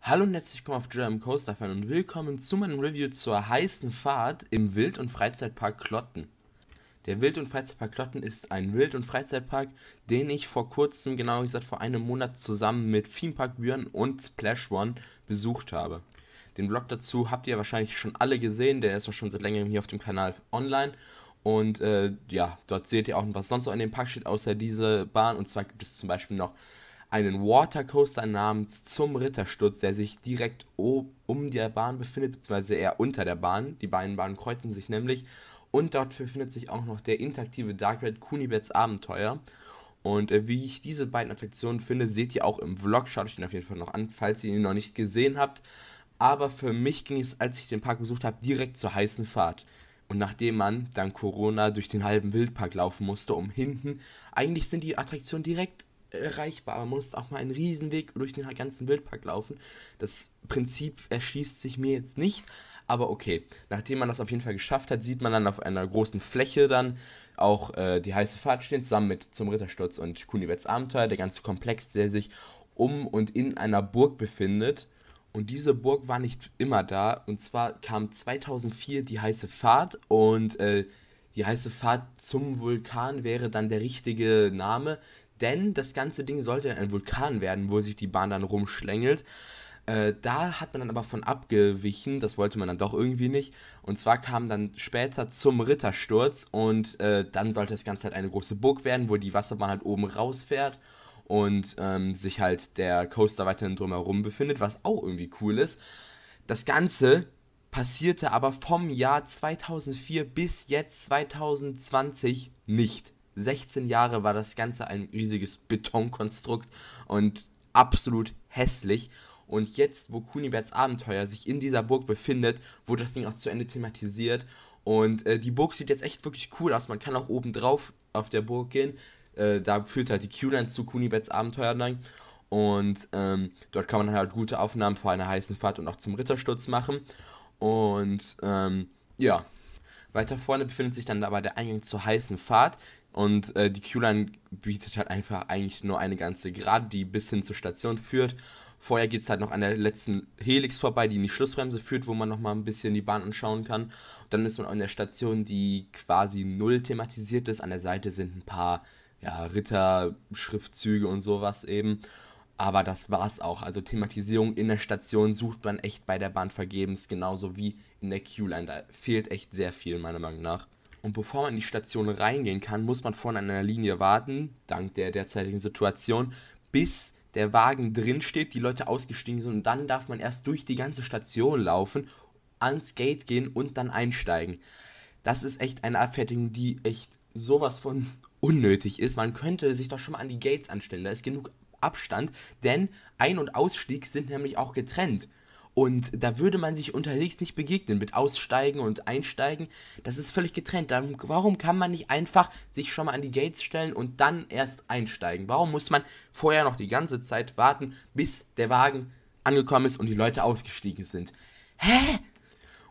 Hallo und herzlich willkommen auf Drill Coaster Fan und willkommen zu meinem Review zur heißen Fahrt im Wild- und Freizeitpark Klotten. Der Wild- und Freizeitpark Klotten ist ein Wild- und Freizeitpark, den ich vor kurzem, genau gesagt vor einem Monat, zusammen mit Themepark Björn und Splash One besucht habe. Den Vlog dazu habt ihr wahrscheinlich schon alle gesehen, der ist auch schon seit längerem hier auf dem Kanal online. Und äh, ja, dort seht ihr auch, was sonst noch in dem Park steht, außer diese Bahn. Und zwar gibt es zum Beispiel noch einen Watercoaster namens Zum Rittersturz, der sich direkt um der Bahn befindet, beziehungsweise eher unter der Bahn. Die beiden Bahnen kreuzen sich nämlich. Und dort befindet sich auch noch der interaktive Dark Red Kunibets Abenteuer. Und äh, wie ich diese beiden Attraktionen finde, seht ihr auch im Vlog. Schaut euch den auf jeden Fall noch an, falls ihr ihn noch nicht gesehen habt. Aber für mich ging es, als ich den Park besucht habe, direkt zur heißen Fahrt. Und nachdem man dank Corona durch den halben Wildpark laufen musste, um hinten, eigentlich sind die Attraktionen direkt erreichbar. Man muss auch mal einen Weg durch den ganzen Wildpark laufen. Das Prinzip erschließt sich mir jetzt nicht, aber okay. Nachdem man das auf jeden Fall geschafft hat, sieht man dann auf einer großen Fläche dann auch äh, die heiße Fahrt stehen, zusammen mit zum Rittersturz und Kunibets Abenteuer, der ganze Komplex, der sich um und in einer Burg befindet. Und diese Burg war nicht immer da. Und zwar kam 2004 die heiße Fahrt und äh, die heiße Fahrt zum Vulkan wäre dann der richtige Name, denn das ganze Ding sollte ein Vulkan werden, wo sich die Bahn dann rumschlängelt. Äh, da hat man dann aber von abgewichen, das wollte man dann doch irgendwie nicht. Und zwar kam dann später zum Rittersturz und äh, dann sollte das Ganze halt eine große Burg werden, wo die Wasserbahn halt oben rausfährt und ähm, sich halt der Coaster weiterhin drumherum befindet, was auch irgendwie cool ist. Das Ganze passierte aber vom Jahr 2004 bis jetzt 2020 nicht. 16 Jahre war das Ganze ein riesiges Betonkonstrukt und absolut hässlich. Und jetzt, wo Kuniberts Abenteuer sich in dieser Burg befindet, wurde das Ding auch zu Ende thematisiert. Und äh, die Burg sieht jetzt echt wirklich cool aus. Man kann auch oben drauf auf der Burg gehen. Äh, da führt halt die Q-Line zu Kunibert's Abenteuer lang. Und ähm, dort kann man halt gute Aufnahmen vor einer heißen Fahrt und auch zum Rittersturz machen. Und ähm, ja, weiter vorne befindet sich dann aber der Eingang zur heißen Fahrt. Und äh, die Q-Line bietet halt einfach eigentlich nur eine ganze Gerade, die bis hin zur Station führt. Vorher geht es halt noch an der letzten Helix vorbei, die in die Schlussbremse führt, wo man nochmal ein bisschen die Bahn anschauen kann. Und dann ist man auch in der Station, die quasi null thematisiert ist. An der Seite sind ein paar ja, Ritter, Schriftzüge und sowas eben. Aber das war's auch. Also Thematisierung in der Station sucht man echt bei der Bahn vergebens, genauso wie in der Q-Line. Da fehlt echt sehr viel, meiner Meinung nach. Und bevor man in die Station reingehen kann, muss man vorne an einer Linie warten, dank der derzeitigen Situation, bis der Wagen drin steht, die Leute ausgestiegen sind und dann darf man erst durch die ganze Station laufen, ans Gate gehen und dann einsteigen. Das ist echt eine Abfertigung, die echt sowas von unnötig ist. Man könnte sich doch schon mal an die Gates anstellen. Da ist genug Abstand, denn Ein- und Ausstieg sind nämlich auch getrennt. Und da würde man sich unterwegs nicht begegnen mit Aussteigen und Einsteigen. Das ist völlig getrennt. Dann, warum kann man nicht einfach sich schon mal an die Gates stellen und dann erst einsteigen? Warum muss man vorher noch die ganze Zeit warten, bis der Wagen angekommen ist und die Leute ausgestiegen sind? Hä?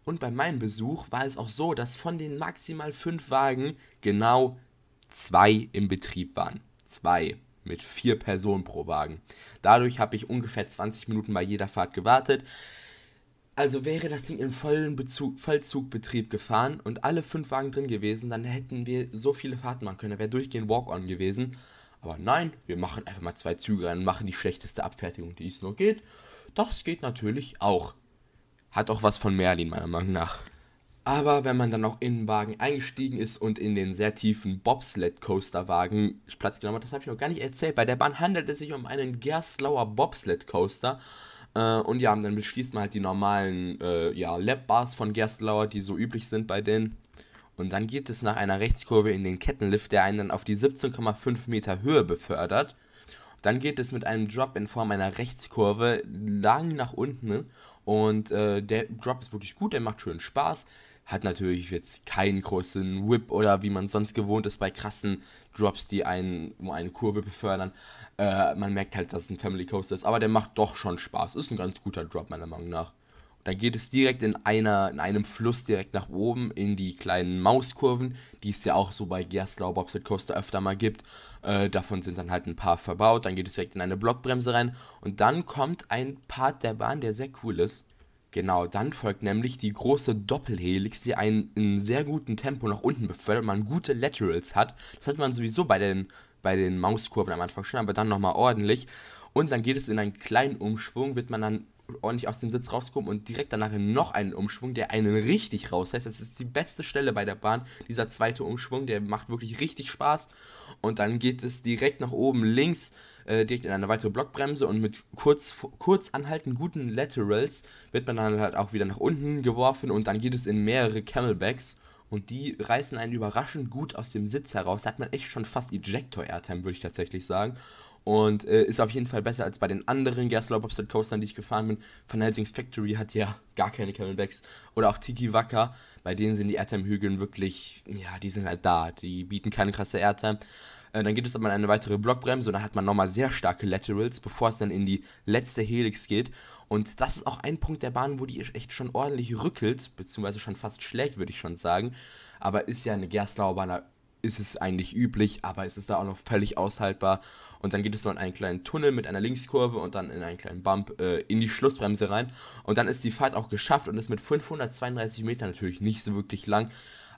Und bei meinem Besuch war es auch so, dass von den maximal fünf Wagen genau zwei im Betrieb waren. Zwei mit vier Personen pro Wagen. Dadurch habe ich ungefähr 20 Minuten bei jeder Fahrt gewartet. Also wäre das Ding in vollen Bezug, Vollzugbetrieb gefahren und alle fünf Wagen drin gewesen, dann hätten wir so viele Fahrten machen können. Da wäre durchgehend Walk-On gewesen. Aber nein, wir machen einfach mal zwei Züge rein und machen die schlechteste Abfertigung, die es nur geht. Das geht natürlich auch. Hat auch was von Merlin, meiner Meinung nach. Aber wenn man dann auch in den Wagen eingestiegen ist und in den sehr tiefen Bobsled-Coaster-Wagen Platz genommen hat, das habe ich noch gar nicht erzählt. Bei der Bahn handelt es sich um einen Gerstlauer Bobsled-Coaster. Äh, und ja, dann beschließt man halt die normalen äh, ja, Lap-Bars von Gerstlauer, die so üblich sind bei denen. Und dann geht es nach einer Rechtskurve in den Kettenlift, der einen dann auf die 17,5 Meter Höhe befördert. Dann geht es mit einem Drop in Form einer Rechtskurve lang nach unten. Und äh, der Drop ist wirklich gut, der macht schön Spaß hat natürlich jetzt keinen großen Whip oder wie man sonst gewohnt ist bei krassen Drops, die einen um eine Kurve befördern. Äh, man merkt halt, dass es ein Family Coaster ist, aber der macht doch schon Spaß. Ist ein ganz guter Drop meiner Meinung nach. Und dann geht es direkt in einer in einem Fluss direkt nach oben in die kleinen Mauskurven, die es ja auch so bei Gerslau Bobsled Coaster öfter mal gibt. Äh, davon sind dann halt ein paar verbaut. Dann geht es direkt in eine Blockbremse rein und dann kommt ein Part der Bahn, der sehr cool ist Genau, dann folgt nämlich die große Doppelhelix, die einen in sehr gutem Tempo nach unten befördert, man gute Laterals hat. Das hat man sowieso bei den, bei den Mauskurven am Anfang schon, aber dann nochmal ordentlich. Und dann geht es in einen kleinen Umschwung, wird man dann ordentlich aus dem Sitz rauskommen und direkt danach in noch einen Umschwung, der einen richtig raus heißt. Das ist die beste Stelle bei der Bahn. Dieser zweite Umschwung, der macht wirklich richtig Spaß. Und dann geht es direkt nach oben links äh, direkt in eine weitere Blockbremse und mit kurz, kurz anhalten guten Laterals wird man dann halt auch wieder nach unten geworfen und dann geht es in mehrere Camelbacks und die reißen einen überraschend gut aus dem Sitz heraus. Da hat man echt schon fast Ejector Airtime, würde ich tatsächlich sagen. Und äh, ist auf jeden Fall besser als bei den anderen Gaslow Bobsled Coastern, die ich gefahren bin. Van Helsing's Factory hat ja gar keine Camelbacks. Oder auch Tiki Waka, bei denen sind die Airtime-Hügeln wirklich, ja, die sind halt da. Die bieten keine krasse Airtime. Äh, dann geht es aber in eine weitere Blockbremse und dann hat man nochmal sehr starke Laterals, bevor es dann in die letzte Helix geht. Und das ist auch ein Punkt der Bahn, wo die echt schon ordentlich rückelt, beziehungsweise schon fast schlägt, würde ich schon sagen. Aber ist ja eine Gerstlauer Bahn da ist es eigentlich üblich, aber es ist da auch noch völlig aushaltbar. Und dann geht es noch in einen kleinen Tunnel mit einer Linkskurve und dann in einen kleinen Bump äh, in die Schlussbremse rein. Und dann ist die Fahrt auch geschafft und ist mit 532 Metern natürlich nicht so wirklich lang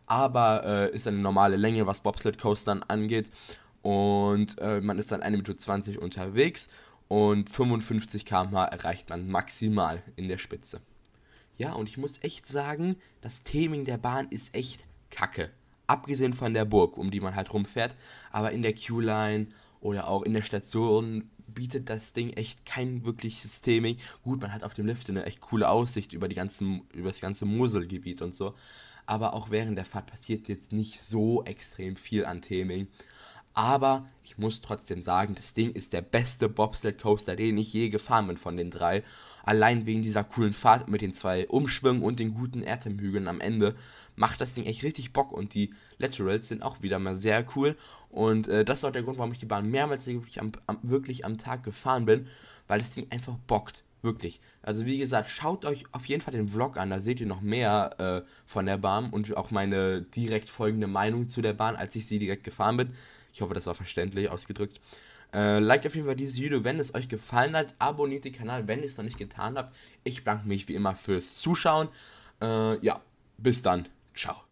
aber äh, ist eine normale Länge, was Bobsled-Coastern angeht. Und äh, man ist dann 1 Minute 20 unterwegs und 55 km/h erreicht man maximal in der Spitze. Ja, und ich muss echt sagen, das Theming der Bahn ist echt kacke. Abgesehen von der Burg, um die man halt rumfährt, aber in der Q-Line oder auch in der Station bietet das Ding echt kein wirkliches Theming. Gut, man hat auf dem Lift eine echt coole Aussicht über, die ganzen, über das ganze Moselgebiet und so aber auch während der Fahrt passiert jetzt nicht so extrem viel an Theming. Aber ich muss trotzdem sagen, das Ding ist der beste Bobsled Coaster, den ich je gefahren bin von den drei. Allein wegen dieser coolen Fahrt mit den zwei Umschwüngen und den guten Erdhemmhügeln am Ende macht das Ding echt richtig Bock und die Laterals sind auch wieder mal sehr cool. Und äh, das ist auch der Grund, warum ich die Bahn mehrmals wirklich am, am, wirklich am Tag gefahren bin, weil das Ding einfach bockt. Wirklich. Also wie gesagt, schaut euch auf jeden Fall den Vlog an, da seht ihr noch mehr äh, von der Bahn und auch meine direkt folgende Meinung zu der Bahn, als ich sie direkt gefahren bin. Ich hoffe, das war verständlich ausgedrückt. Äh, liked auf jeden Fall dieses Video, wenn es euch gefallen hat. Abonniert den Kanal, wenn ihr es noch nicht getan habt. Ich bedanke mich wie immer fürs Zuschauen. Äh, ja, bis dann. Ciao.